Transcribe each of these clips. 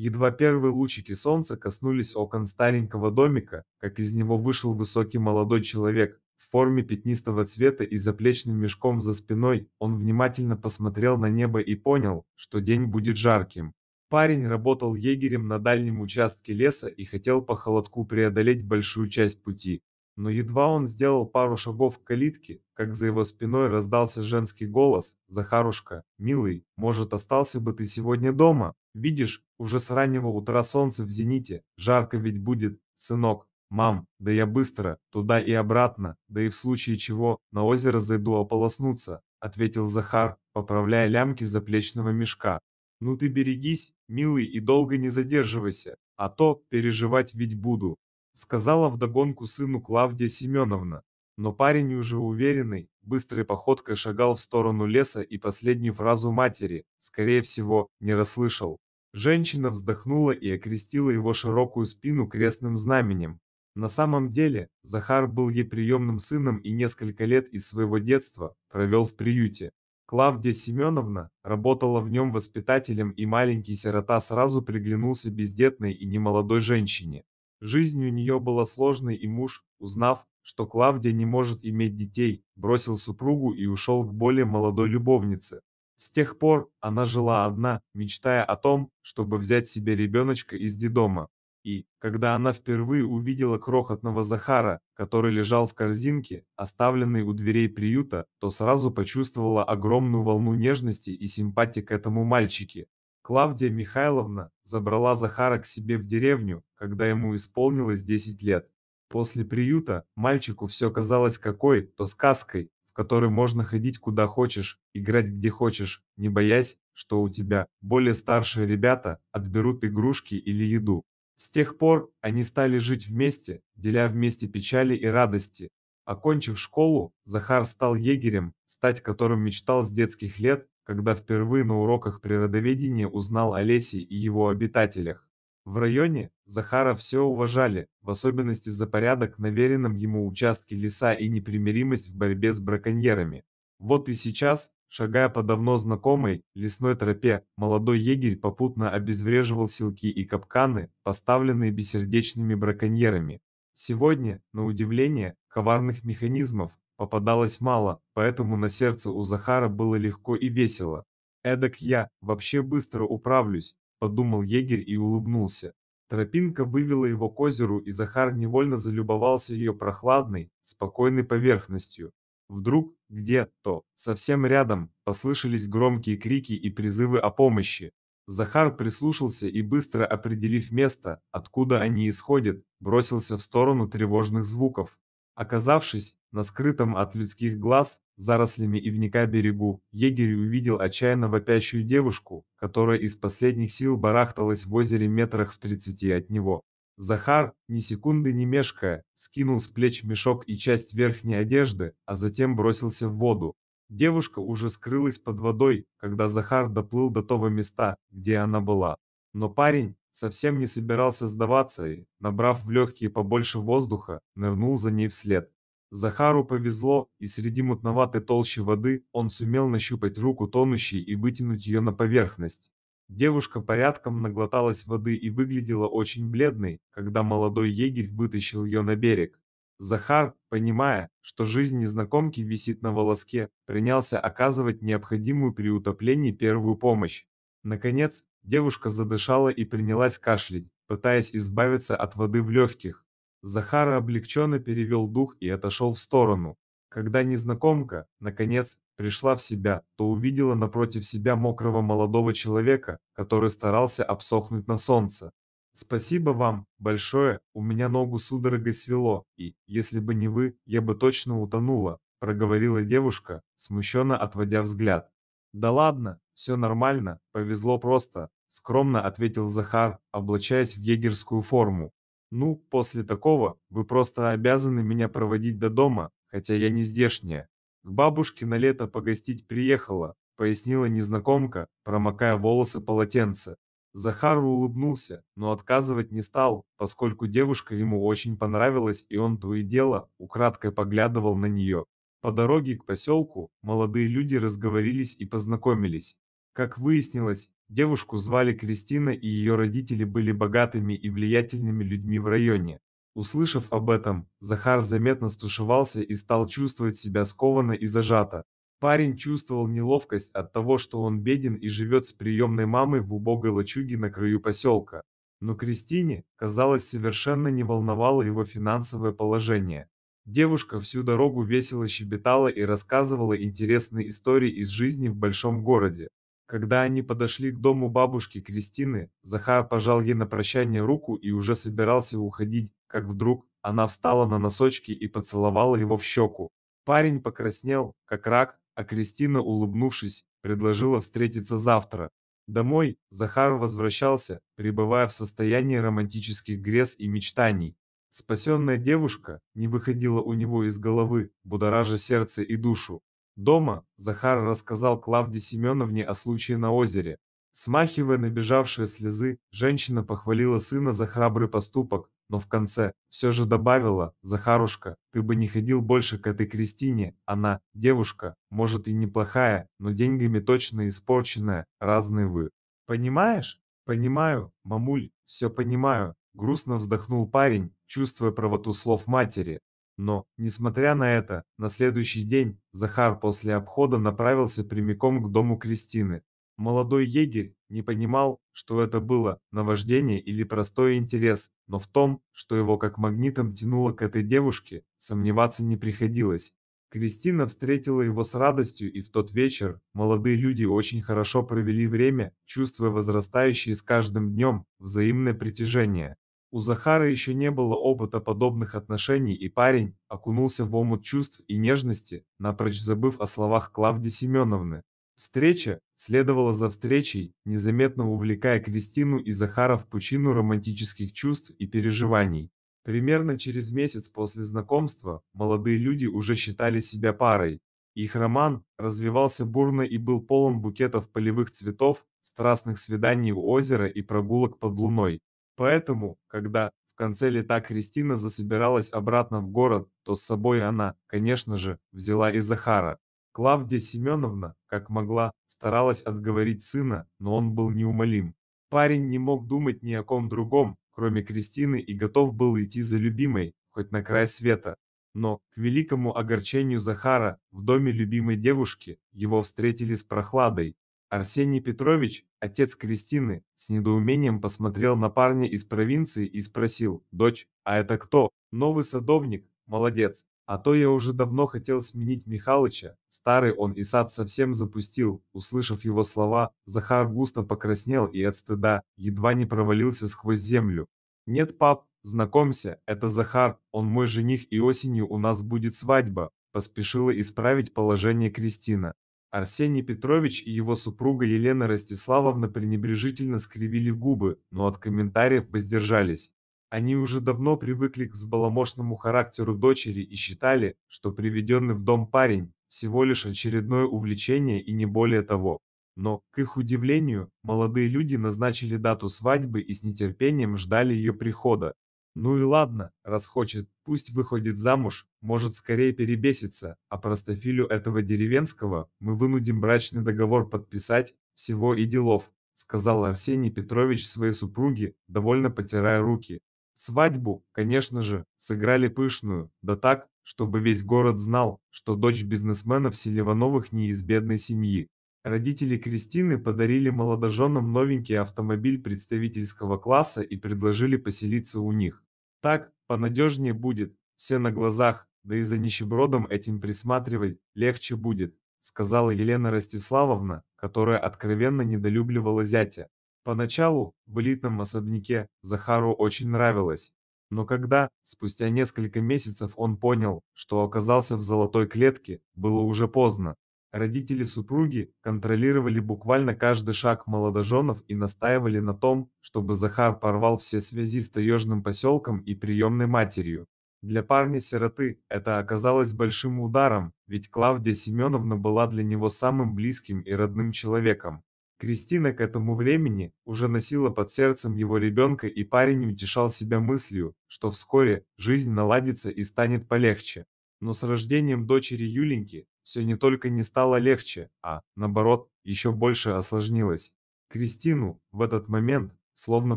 Едва первые лучики солнца коснулись окон старенького домика, как из него вышел высокий молодой человек в форме пятнистого цвета и заплечным мешком за спиной. Он внимательно посмотрел на небо и понял, что день будет жарким. Парень работал егерем на дальнем участке леса и хотел по холодку преодолеть большую часть пути. Но едва он сделал пару шагов к калитке, как за его спиной раздался женский голос «Захарушка, милый, может, остался бы ты сегодня дома?» Видишь, уже с раннего утра солнце в зените, жарко ведь будет, сынок. Мам, да я быстро, туда и обратно, да и в случае чего, на озеро зайду ополоснуться, ответил Захар, поправляя лямки заплечного мешка. Ну ты берегись, милый, и долго не задерживайся, а то переживать ведь буду, сказала вдогонку сыну Клавдия Семеновна. Но парень уже уверенный, быстрой походкой шагал в сторону леса и последнюю фразу матери, скорее всего, не расслышал. Женщина вздохнула и окрестила его широкую спину крестным знаменем. На самом деле, Захар был ей приемным сыном и несколько лет из своего детства провел в приюте. Клавдия Семеновна работала в нем воспитателем, и маленький сирота сразу приглянулся бездетной и немолодой женщине. Жизнь у нее была сложной, и муж, узнав, что Клавдия не может иметь детей, бросил супругу и ушел к более молодой любовнице. С тех пор она жила одна, мечтая о том, чтобы взять себе ребеночка из дедома. И, когда она впервые увидела крохотного Захара, который лежал в корзинке, оставленной у дверей приюта, то сразу почувствовала огромную волну нежности и симпатии к этому мальчике. Клавдия Михайловна забрала Захара к себе в деревню, когда ему исполнилось 10 лет. После приюта мальчику все казалось какой-то сказкой, которой можно ходить куда хочешь, играть где хочешь, не боясь, что у тебя более старшие ребята отберут игрушки или еду. С тех пор они стали жить вместе, деля вместе печали и радости. Окончив школу, Захар стал егерем, стать которым мечтал с детских лет, когда впервые на уроках природоведения узнал о лесе и его обитателях. В районе Захара все уважали, в особенности за порядок на веренном ему участке леса и непримиримость в борьбе с браконьерами. Вот и сейчас, шагая по давно знакомой лесной тропе, молодой егерь попутно обезвреживал силки и капканы, поставленные бессердечными браконьерами. Сегодня, на удивление, коварных механизмов попадалось мало, поэтому на сердце у Захара было легко и весело. Эдак я вообще быстро управлюсь, подумал егерь и улыбнулся. Тропинка вывела его к озеру, и Захар невольно залюбовался ее прохладной, спокойной поверхностью. Вдруг, где-то, совсем рядом, послышались громкие крики и призывы о помощи. Захар прислушался и, быстро определив место, откуда они исходят, бросился в сторону тревожных звуков. Оказавшись на скрытом от людских глаз зарослями вника берегу, егерь увидел отчаянно вопящую девушку, которая из последних сил барахталась в озере метрах в тридцати от него. Захар, ни секунды не мешкая, скинул с плеч мешок и часть верхней одежды, а затем бросился в воду. Девушка уже скрылась под водой, когда Захар доплыл до того места, где она была. Но парень совсем не собирался сдаваться и, набрав в легкие побольше воздуха, нырнул за ней вслед. Захару повезло, и среди мутноватой толщи воды он сумел нащупать руку тонущей и вытянуть ее на поверхность. Девушка порядком наглоталась воды и выглядела очень бледной, когда молодой егерь вытащил ее на берег. Захар, понимая, что жизнь незнакомки висит на волоске, принялся оказывать необходимую при утоплении первую помощь. Наконец, девушка задышала и принялась кашлять, пытаясь избавиться от воды в легких. Захар облегченно перевел дух и отошел в сторону. Когда незнакомка, наконец, пришла в себя, то увидела напротив себя мокрого молодого человека, который старался обсохнуть на солнце. «Спасибо вам большое, у меня ногу судорогой свело, и, если бы не вы, я бы точно утонула», – проговорила девушка, смущенно отводя взгляд. «Да ладно, все нормально, повезло просто», – скромно ответил Захар, облачаясь в егерскую форму. Ну, после такого, вы просто обязаны меня проводить до дома, хотя я не здешняя. К бабушке на лето погостить приехала, пояснила незнакомка, промокая волосы полотенце. Захар улыбнулся, но отказывать не стал, поскольку девушка ему очень понравилась, и он то и дело украдкой поглядывал на нее. По дороге к поселку молодые люди разговорились и познакомились. Как выяснилось, девушку звали Кристина и ее родители были богатыми и влиятельными людьми в районе. Услышав об этом, Захар заметно стушевался и стал чувствовать себя скованно и зажато. Парень чувствовал неловкость от того, что он беден и живет с приемной мамой в убогой лачуге на краю поселка. Но Кристине, казалось, совершенно не волновало его финансовое положение. Девушка всю дорогу весело щебетала и рассказывала интересные истории из жизни в большом городе. Когда они подошли к дому бабушки Кристины, Захар пожал ей на прощание руку и уже собирался уходить, как вдруг она встала на носочки и поцеловала его в щеку. Парень покраснел, как рак, а Кристина, улыбнувшись, предложила встретиться завтра. Домой Захар возвращался, пребывая в состоянии романтических грез и мечтаний. Спасенная девушка не выходила у него из головы, будоража сердце и душу. Дома Захар рассказал Клавде Семеновне о случае на озере. Смахивая набежавшие слезы, женщина похвалила сына за храбрый поступок, но в конце все же добавила, «Захарушка, ты бы не ходил больше к этой Кристине, она, девушка, может и неплохая, но деньгами точно испорченная, разные вы». «Понимаешь?» «Понимаю, мамуль, все понимаю», — грустно вздохнул парень, чувствуя правоту слов матери. Но, несмотря на это, на следующий день Захар после обхода направился прямиком к дому Кристины. Молодой егерь не понимал, что это было, наваждение или простой интерес, но в том, что его как магнитом тянуло к этой девушке, сомневаться не приходилось. Кристина встретила его с радостью, и в тот вечер молодые люди очень хорошо провели время, чувствуя возрастающее с каждым днем взаимное притяжение. У Захара еще не было опыта подобных отношений, и парень окунулся в омут чувств и нежности, напрочь забыв о словах Клавди Семеновны. Встреча следовала за встречей, незаметно увлекая Кристину и Захара в пучину романтических чувств и переживаний. Примерно через месяц после знакомства молодые люди уже считали себя парой. Их роман развивался бурно и был полон букетов полевых цветов, страстных свиданий у озера и прогулок под луной. Поэтому, когда в конце лета Кристина засобиралась обратно в город, то с собой она, конечно же, взяла и Захара. Клавдия Семеновна, как могла, старалась отговорить сына, но он был неумолим. Парень не мог думать ни о ком другом, кроме Кристины, и готов был идти за любимой, хоть на край света. Но, к великому огорчению Захара, в доме любимой девушки его встретили с прохладой, Арсений Петрович, отец Кристины, с недоумением посмотрел на парня из провинции и спросил, «Дочь, а это кто? Новый садовник? Молодец. А то я уже давно хотел сменить Михалыча. Старый он и сад совсем запустил». Услышав его слова, Захар густо покраснел и от стыда едва не провалился сквозь землю. «Нет, пап, знакомься, это Захар, он мой жених и осенью у нас будет свадьба», поспешила исправить положение Кристина. Арсений Петрович и его супруга Елена Ростиславовна пренебрежительно скривили губы, но от комментариев воздержались. Они уже давно привыкли к взбаломошному характеру дочери и считали, что приведенный в дом парень – всего лишь очередное увлечение и не более того. Но, к их удивлению, молодые люди назначили дату свадьбы и с нетерпением ждали ее прихода, ну и ладно, раз хочет, пусть выходит замуж, может скорее перебеситься, а простофилю этого деревенского мы вынудим брачный договор подписать, всего и делов, сказал Арсений Петрович своей супруге, довольно потирая руки. Свадьбу, конечно же, сыграли пышную, да так, чтобы весь город знал, что дочь бизнесменов Селивановых не из бедной семьи. Родители Кристины подарили молодоженам новенький автомобиль представительского класса и предложили поселиться у них. Так понадежнее будет, все на глазах, да и за нищебродом этим присматривать легче будет, сказала Елена Ростиславовна, которая откровенно недолюбливала зятя. Поначалу в элитном особняке Захару очень нравилось. Но когда, спустя несколько месяцев, он понял, что оказался в золотой клетке, было уже поздно. Родители супруги контролировали буквально каждый шаг молодоженов и настаивали на том, чтобы Захар порвал все связи с таежным поселком и приемной матерью. Для парня-сироты это оказалось большим ударом, ведь Клавдия Семеновна была для него самым близким и родным человеком. Кристина к этому времени уже носила под сердцем его ребенка и парень утешал себя мыслью, что вскоре жизнь наладится и станет полегче. Но с рождением дочери Юленьки все не только не стало легче, а, наоборот, еще больше осложнилось. Кристину в этот момент словно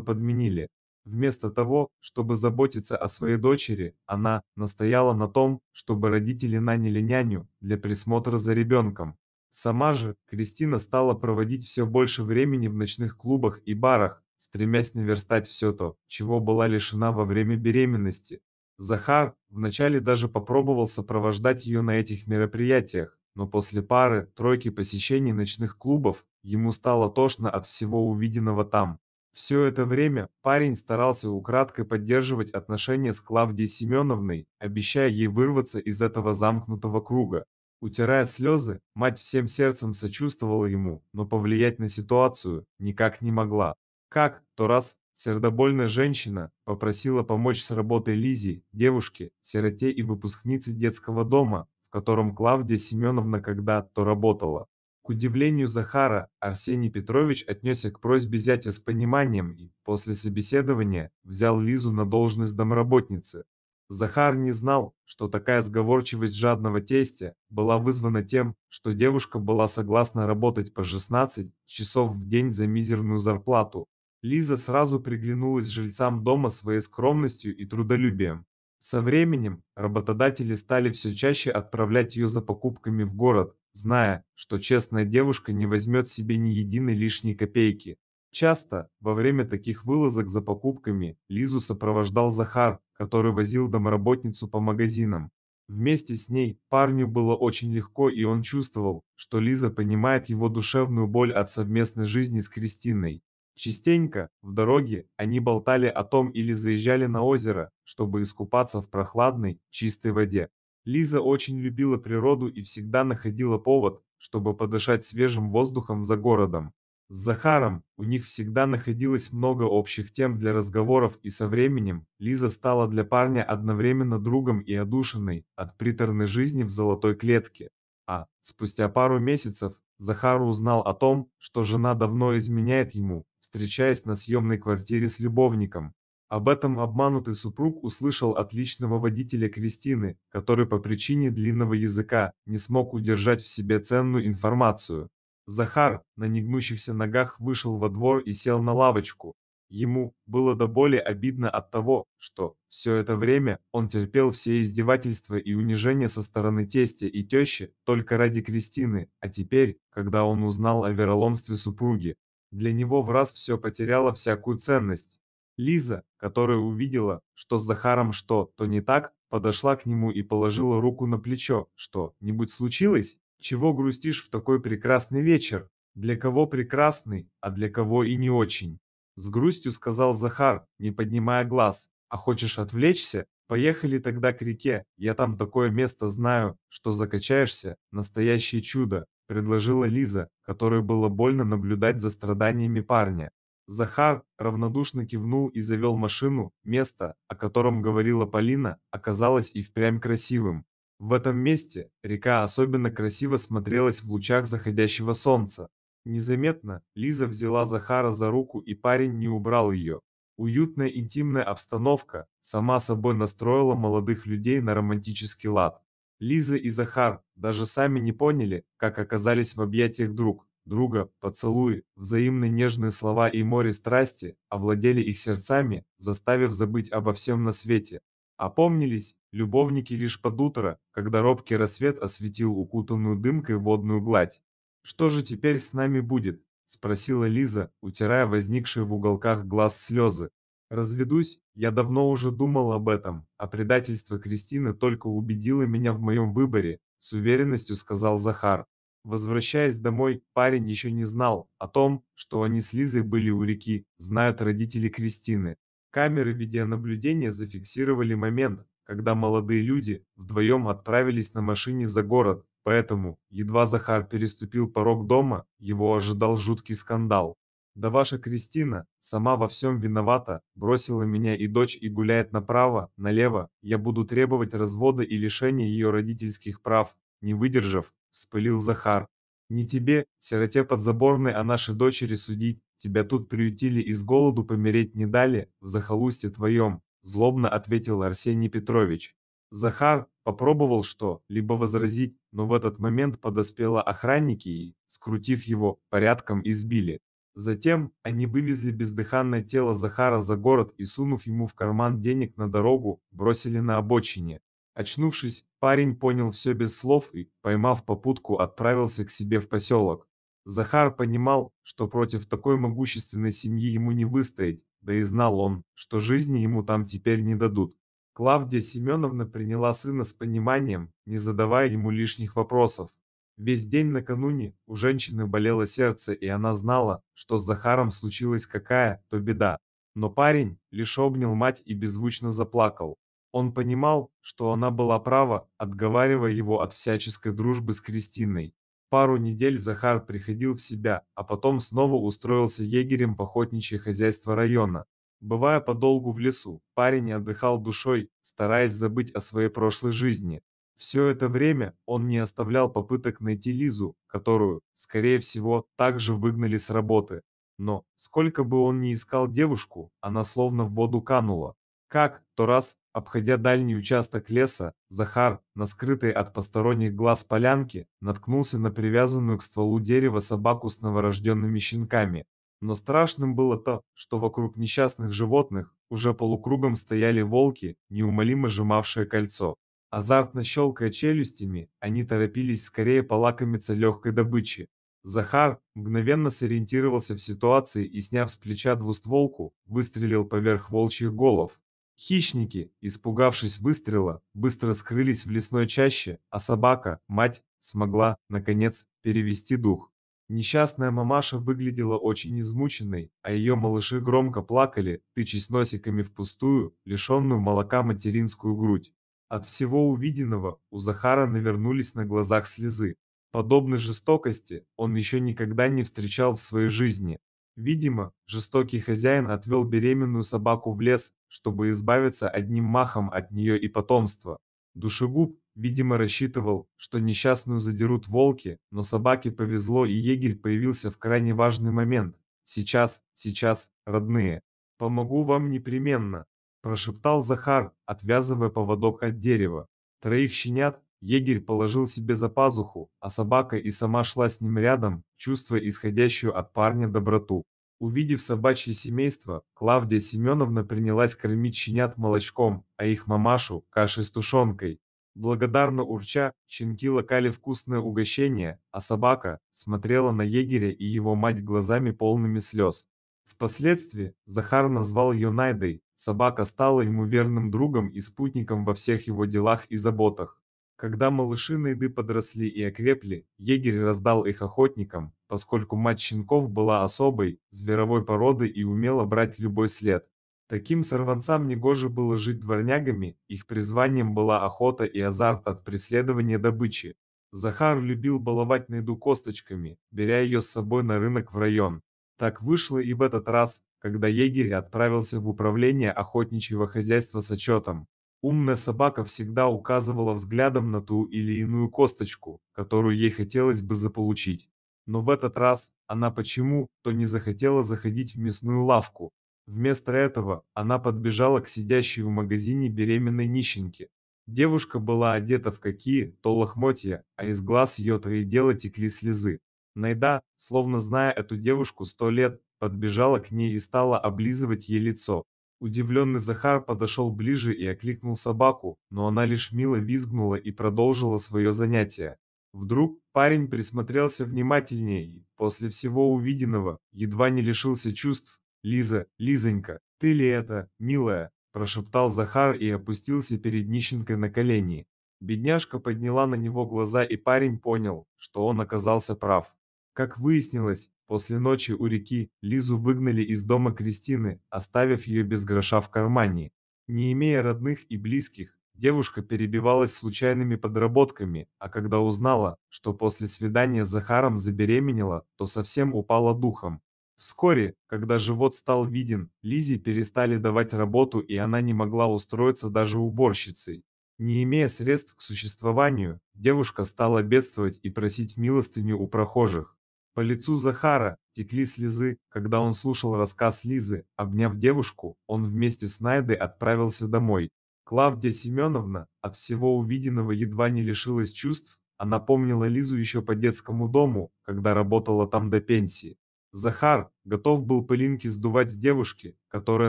подменили. Вместо того, чтобы заботиться о своей дочери, она настояла на том, чтобы родители наняли няню для присмотра за ребенком. Сама же Кристина стала проводить все больше времени в ночных клубах и барах, стремясь наверстать все то, чего была лишена во время беременности. Захар вначале даже попробовал сопровождать ее на этих мероприятиях, но после пары, тройки посещений ночных клубов, ему стало тошно от всего увиденного там. Все это время парень старался украдкой поддерживать отношения с Клавдией Семеновной, обещая ей вырваться из этого замкнутого круга. Утирая слезы, мать всем сердцем сочувствовала ему, но повлиять на ситуацию никак не могла. Как, то раз, Сердобольная женщина попросила помочь с работой Лизи, девушке, сироте и выпускнице детского дома, в котором Клавдия Семеновна когда-то работала. К удивлению Захара, Арсений Петрович отнесся к просьбе зятя с пониманием и после собеседования взял Лизу на должность домработницы. Захар не знал, что такая сговорчивость жадного тестя была вызвана тем, что девушка была согласна работать по 16 часов в день за мизерную зарплату. Лиза сразу приглянулась жильцам дома своей скромностью и трудолюбием. Со временем работодатели стали все чаще отправлять ее за покупками в город, зная, что честная девушка не возьмет себе ни единой лишней копейки. Часто, во время таких вылазок за покупками, Лизу сопровождал Захар, который возил домработницу по магазинам. Вместе с ней парню было очень легко, и он чувствовал, что Лиза понимает его душевную боль от совместной жизни с Кристиной. Частенько в дороге они болтали о том или заезжали на озеро, чтобы искупаться в прохладной, чистой воде. Лиза очень любила природу и всегда находила повод, чтобы подышать свежим воздухом за городом. С Захаром у них всегда находилось много общих тем для разговоров, и со временем Лиза стала для парня одновременно другом и одушенной от приторной жизни в золотой клетке. А спустя пару месяцев Захар узнал о том, что жена давно изменяет ему, встречаясь на съемной квартире с любовником. Об этом обманутый супруг услышал от личного водителя Кристины, который по причине длинного языка не смог удержать в себе ценную информацию. Захар на негнущихся ногах вышел во двор и сел на лавочку. Ему было до боли обидно от того, что все это время он терпел все издевательства и унижения со стороны тестя и тещи только ради Кристины, а теперь, когда он узнал о вероломстве супруги, для него в раз все потеряло всякую ценность. Лиза, которая увидела, что с Захаром что-то не так, подошла к нему и положила руку на плечо. Что-нибудь случилось? Чего грустишь в такой прекрасный вечер? Для кого прекрасный, а для кого и не очень? С грустью сказал Захар, не поднимая глаз. А хочешь отвлечься? Поехали тогда к реке, я там такое место знаю, что закачаешься, настоящее чудо предложила Лиза, которой было больно наблюдать за страданиями парня. Захар равнодушно кивнул и завел машину, место, о котором говорила Полина, оказалось и впрямь красивым. В этом месте река особенно красиво смотрелась в лучах заходящего солнца. Незаметно Лиза взяла Захара за руку и парень не убрал ее. Уютная интимная обстановка сама собой настроила молодых людей на романтический лад. Лиза и Захар даже сами не поняли, как оказались в объятиях друг друга, поцелуи, взаимные нежные слова и море страсти овладели их сердцами, заставив забыть обо всем на свете. Опомнились любовники лишь под утро, когда робкий рассвет осветил укутанную дымкой водную гладь. «Что же теперь с нами будет?» – спросила Лиза, утирая возникшие в уголках глаз слезы. Разведусь, я давно уже думал об этом, а предательство Кристины только убедило меня в моем выборе, с уверенностью сказал Захар. Возвращаясь домой, парень еще не знал о том, что они с Лизой были у реки, знают родители Кристины. Камеры видеонаблюдения зафиксировали момент, когда молодые люди вдвоем отправились на машине за город, поэтому, едва Захар переступил порог дома, его ожидал жуткий скандал. Да ваша Кристина сама во всем виновата, бросила меня и дочь и гуляет направо, налево. Я буду требовать развода и лишения ее родительских прав, не выдержав, вспылил Захар. Не тебе, сироте подзаборной, о а нашей дочери судить. Тебя тут приютили и с голоду помереть не дали, в захолустье твоем, злобно ответил Арсений Петрович. Захар попробовал что-либо возразить, но в этот момент подоспела охранники и, скрутив его, порядком избили. Затем они вывезли бездыханное тело Захара за город и, сунув ему в карман денег на дорогу, бросили на обочине. Очнувшись, парень понял все без слов и, поймав попутку, отправился к себе в поселок. Захар понимал, что против такой могущественной семьи ему не выстоять, да и знал он, что жизни ему там теперь не дадут. Клавдия Семеновна приняла сына с пониманием, не задавая ему лишних вопросов. Весь день накануне у женщины болело сердце, и она знала, что с Захаром случилась какая, то беда. Но парень лишь обнял мать и беззвучно заплакал. Он понимал, что она была права, отговаривая его от всяческой дружбы с Кристиной. Пару недель Захар приходил в себя, а потом снова устроился егерем в охотничье хозяйство района. Бывая подолгу в лесу, парень отдыхал душой, стараясь забыть о своей прошлой жизни. Все это время он не оставлял попыток найти Лизу, которую, скорее всего, также выгнали с работы. Но сколько бы он ни искал девушку, она словно в воду канула. Как то раз, обходя дальний участок леса, Захар, на скрытой от посторонних глаз полянке, наткнулся на привязанную к стволу дерева собаку с новорожденными щенками. Но страшным было то, что вокруг несчастных животных уже полукругом стояли волки, неумолимо сжимавшие кольцо. Азартно щелкая челюстями, они торопились скорее полакомиться легкой добычей. Захар мгновенно сориентировался в ситуации и, сняв с плеча двустволку, выстрелил поверх волчьих голов. Хищники, испугавшись выстрела, быстро скрылись в лесной чаще, а собака, мать, смогла, наконец, перевести дух. Несчастная мамаша выглядела очень измученной, а ее малыши громко плакали, тычась носиками в пустую, лишенную молока материнскую грудь. От всего увиденного у Захара навернулись на глазах слезы. Подобной жестокости он еще никогда не встречал в своей жизни. Видимо, жестокий хозяин отвел беременную собаку в лес, чтобы избавиться одним махом от нее и потомства. Душегуб, видимо, рассчитывал, что несчастную задерут волки, но собаке повезло и егерь появился в крайне важный момент. Сейчас, сейчас, родные. Помогу вам непременно прошептал Захар, отвязывая поводок от дерева. Троих щенят егерь положил себе за пазуху, а собака и сама шла с ним рядом, чувствуя исходящую от парня доброту. Увидев собачье семейство, Клавдия Семеновна принялась кормить щенят молочком, а их мамашу – кашей с тушенкой. Благодарно урча, щенки лакали вкусное угощение, а собака смотрела на егеря и его мать глазами полными слез. Впоследствии Захар назвал ее Найдой, Собака стала ему верным другом и спутником во всех его делах и заботах. Когда малыши Найды подросли и окрепли, егерь раздал их охотникам, поскольку мать щенков была особой, зверовой породы и умела брать любой след. Таким сорванцам негоже было жить дворнягами, их призванием была охота и азарт от преследования добычи. Захар любил баловать Найду косточками, беря ее с собой на рынок в район. Так вышло и в этот раз, когда егерь отправился в управление охотничьего хозяйства с отчетом. Умная собака всегда указывала взглядом на ту или иную косточку, которую ей хотелось бы заполучить. Но в этот раз она почему-то не захотела заходить в мясную лавку. Вместо этого она подбежала к сидящей в магазине беременной нищенке. Девушка была одета в какие-то лохмотья, а из глаз ее то и дело текли слезы. Найда, словно зная эту девушку сто лет, подбежала к ней и стала облизывать ей лицо. Удивленный Захар подошел ближе и окликнул собаку, но она лишь мило визгнула и продолжила свое занятие. Вдруг парень присмотрелся внимательнее и, после всего увиденного, едва не лишился чувств. «Лиза, Лизонька, ты ли это, милая?» – прошептал Захар и опустился перед нищенкой на колени. Бедняжка подняла на него глаза, и парень понял, что он оказался прав. Как выяснилось, После ночи у реки Лизу выгнали из дома Кристины, оставив ее без гроша в кармане. Не имея родных и близких, девушка перебивалась случайными подработками, а когда узнала, что после свидания с Захаром забеременела, то совсем упала духом. Вскоре, когда живот стал виден, Лизе перестали давать работу и она не могла устроиться даже уборщицей. Не имея средств к существованию, девушка стала бедствовать и просить милостыню у прохожих. По лицу Захара текли слезы, когда он слушал рассказ Лизы. Обняв девушку, он вместе с Найдой отправился домой. Клавдия Семеновна от всего увиденного едва не лишилась чувств. Она помнила Лизу еще по детскому дому, когда работала там до пенсии. Захар готов был пылинки сдувать с девушки, которая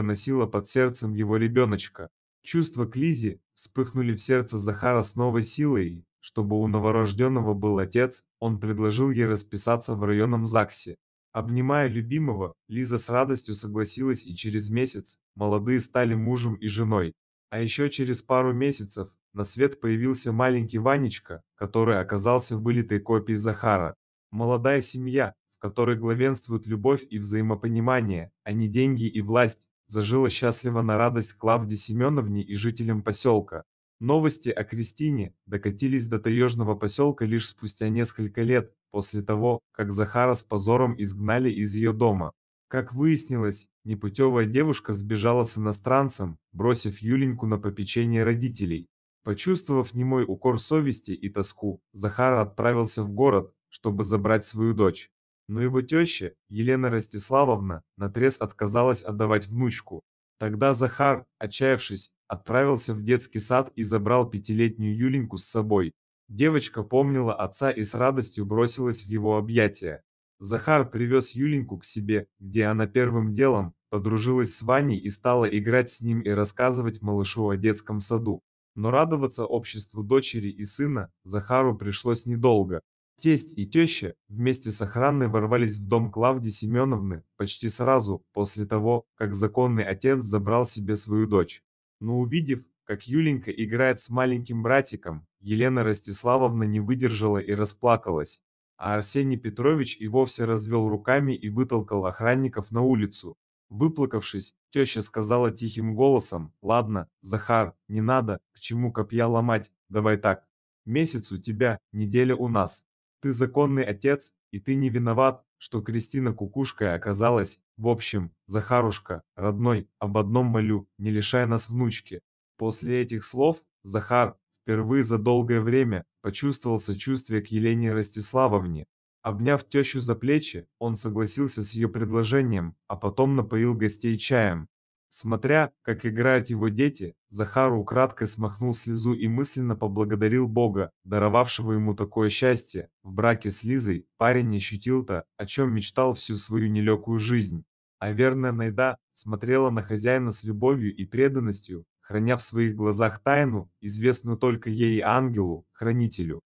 носила под сердцем его ребеночка. Чувства к Лизе вспыхнули в сердце Захара с новой силой, чтобы у новорожденного был отец, он предложил ей расписаться в районном ЗАГСе. Обнимая любимого, Лиза с радостью согласилась и через месяц молодые стали мужем и женой. А еще через пару месяцев на свет появился маленький Ванечка, который оказался вылитой копией Захара. Молодая семья, в которой главенствуют любовь и взаимопонимание, а не деньги и власть, зажила счастливо на радость Клавде Семеновне и жителям поселка. Новости о Кристине докатились до таежного поселка лишь спустя несколько лет после того, как Захара с позором изгнали из ее дома. Как выяснилось, непутевая девушка сбежала с иностранцем, бросив Юленьку на попечение родителей. Почувствовав немой укор совести и тоску, Захара отправился в город, чтобы забрать свою дочь. Но его теща, Елена Ростиславовна, наотрез отказалась отдавать внучку. Тогда Захар, отчаявшись, отправился в детский сад и забрал пятилетнюю Юленьку с собой. Девочка помнила отца и с радостью бросилась в его объятия. Захар привез Юленьку к себе, где она первым делом подружилась с Ваней и стала играть с ним и рассказывать малышу о детском саду. Но радоваться обществу дочери и сына Захару пришлось недолго. Тесть и теща вместе с охраной ворвались в дом Клавди Семеновны почти сразу после того, как законный отец забрал себе свою дочь но увидев, как Юленька играет с маленьким братиком, Елена Ростиславовна не выдержала и расплакалась, а Арсений Петрович и вовсе развел руками и вытолкал охранников на улицу. Выплакавшись, теща сказала тихим голосом, «Ладно, Захар, не надо, к чему копья ломать, давай так. Месяц у тебя, неделя у нас. Ты законный отец, и ты не виноват, что Кристина кукушкой оказалась, в общем, Захарушка, родной, об одном молю, не лишая нас внучки. После этих слов Захар впервые за долгое время почувствовал сочувствие к Елене Ростиславовне. Обняв тещу за плечи, он согласился с ее предложением, а потом напоил гостей чаем. Смотря, как играют его дети, Захар украдкой смахнул слезу и мысленно поблагодарил Бога, даровавшего ему такое счастье. В браке с Лизой парень ощутил то, о чем мечтал всю свою нелегкую жизнь. А верная Найда смотрела на хозяина с любовью и преданностью, храня в своих глазах тайну, известную только ей ангелу, хранителю.